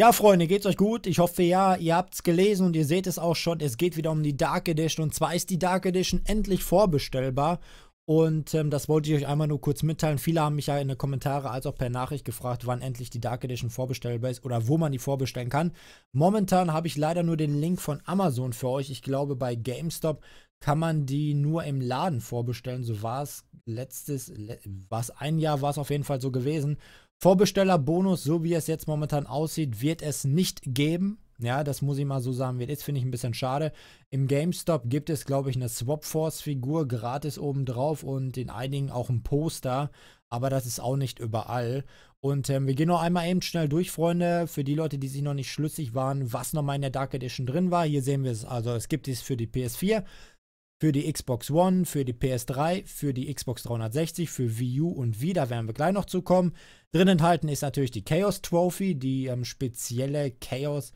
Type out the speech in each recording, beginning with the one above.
Ja, Freunde, geht's euch gut? Ich hoffe ja, ihr habt's gelesen und ihr seht es auch schon. Es geht wieder um die Dark Edition und zwar ist die Dark Edition endlich vorbestellbar. Und ähm, das wollte ich euch einmal nur kurz mitteilen. Viele haben mich ja in den Kommentaren als auch per Nachricht gefragt, wann endlich die Dark Edition vorbestellbar ist oder wo man die vorbestellen kann. Momentan habe ich leider nur den Link von Amazon für euch. Ich glaube, bei GameStop kann man die nur im Laden vorbestellen. So war es letztes, le war es ein Jahr, war es auf jeden Fall so gewesen. Vorbestellerbonus, so wie es jetzt momentan aussieht, wird es nicht geben. Ja, das muss ich mal so sagen. Jetzt finde ich ein bisschen schade. Im GameStop gibt es, glaube ich, eine Swap Force Figur gratis oben drauf und in einigen auch ein Poster. Aber das ist auch nicht überall. Und ähm, wir gehen noch einmal eben schnell durch, Freunde. Für die Leute, die sich noch nicht schlüssig waren, was nochmal in der Dark Edition drin war. Hier sehen wir es. Also, es gibt es für die PS4, für die Xbox One, für die PS3, für die Xbox 360, für Wii U und Wii, da werden wir gleich noch zu kommen. Drin enthalten ist natürlich die Chaos Trophy, die ähm, spezielle Chaos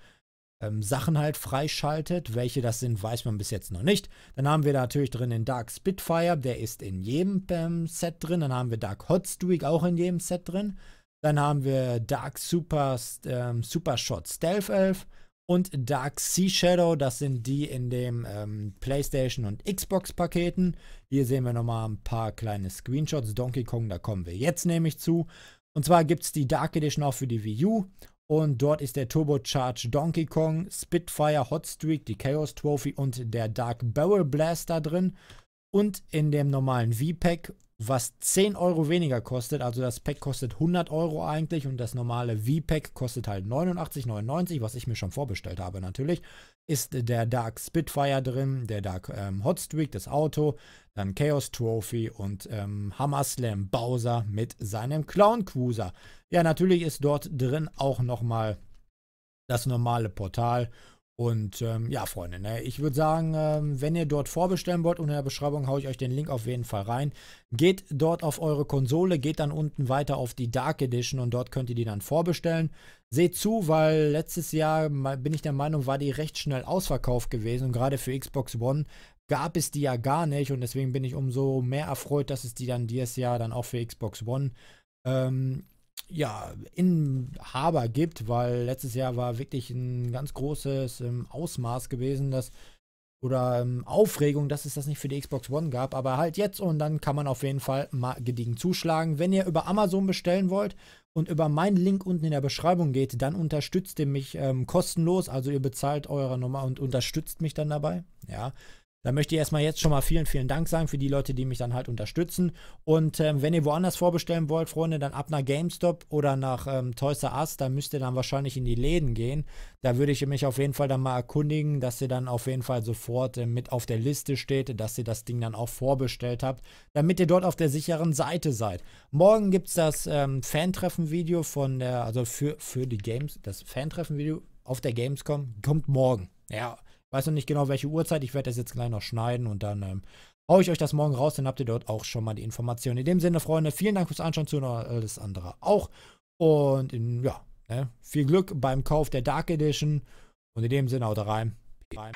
ähm, Sachen halt freischaltet. Welche das sind, weiß man bis jetzt noch nicht. Dann haben wir da natürlich drin den Dark Spitfire, der ist in jedem ähm, Set drin. Dann haben wir Dark Hot Streak auch in jedem Set drin. Dann haben wir Dark Super, ähm, Super Shot Stealth Elf und Dark Sea Shadow. Das sind die in dem ähm, PlayStation und Xbox Paketen. Hier sehen wir nochmal ein paar kleine Screenshots. Donkey Kong, da kommen wir jetzt nämlich zu. Und zwar gibt es die Dark Edition auch für die Wii U. Und dort ist der Turbocharged Donkey Kong, Spitfire, Hot Streak, die Chaos Trophy und der Dark Barrel Blaster drin. Und in dem normalen V-Pack was 10 Euro weniger kostet. Also das Pack kostet 100 Euro eigentlich und das normale V-Pack kostet halt 89,99, was ich mir schon vorbestellt habe natürlich. Ist der Dark Spitfire drin, der Dark ähm, Hotstreak, das Auto, dann Chaos Trophy und ähm, Hammer Slam Bowser mit seinem Clown Cruiser. Ja, natürlich ist dort drin auch nochmal das normale Portal und ähm, ja, Freunde, ne, ich würde sagen, ähm, wenn ihr dort vorbestellen wollt, unter der Beschreibung haue ich euch den Link auf jeden Fall rein. Geht dort auf eure Konsole, geht dann unten weiter auf die Dark Edition und dort könnt ihr die dann vorbestellen. Seht zu, weil letztes Jahr, bin ich der Meinung, war die recht schnell ausverkauft gewesen und gerade für Xbox One gab es die ja gar nicht und deswegen bin ich umso mehr erfreut, dass es die dann dieses Jahr dann auch für Xbox One ähm, ja, Inhaber gibt, weil letztes Jahr war wirklich ein ganz großes ähm, Ausmaß gewesen, dass oder ähm, Aufregung, dass es das nicht für die Xbox One gab, aber halt jetzt und dann kann man auf jeden Fall mal gediegen zuschlagen. Wenn ihr über Amazon bestellen wollt und über meinen Link unten in der Beschreibung geht, dann unterstützt ihr mich ähm, kostenlos, also ihr bezahlt eure Nummer und unterstützt mich dann dabei, ja. Da möchte ich erstmal jetzt schon mal vielen, vielen Dank sagen für die Leute, die mich dann halt unterstützen. Und ähm, wenn ihr woanders vorbestellen wollt, Freunde, dann ab nach GameStop oder nach ähm, Toys R Us, da müsst ihr dann wahrscheinlich in die Läden gehen. Da würde ich mich auf jeden Fall dann mal erkundigen, dass ihr dann auf jeden Fall sofort äh, mit auf der Liste steht, dass ihr das Ding dann auch vorbestellt habt, damit ihr dort auf der sicheren Seite seid. Morgen gibt es das ähm, Fantreffen-Video von der, also für, für die Games, das Fantreffen-Video auf der Gamescom kommt morgen. Ja, Weiß noch nicht genau, welche Uhrzeit. Ich werde das jetzt gleich noch schneiden und dann ähm, haue ich euch das morgen raus. Dann habt ihr dort auch schon mal die Informationen. In dem Sinne, Freunde, vielen Dank fürs Anschauen, zu alles andere auch. Und in, ähm, ja, ne, viel Glück beim Kauf der Dark Edition. Und in dem Sinne, haut rein. rein.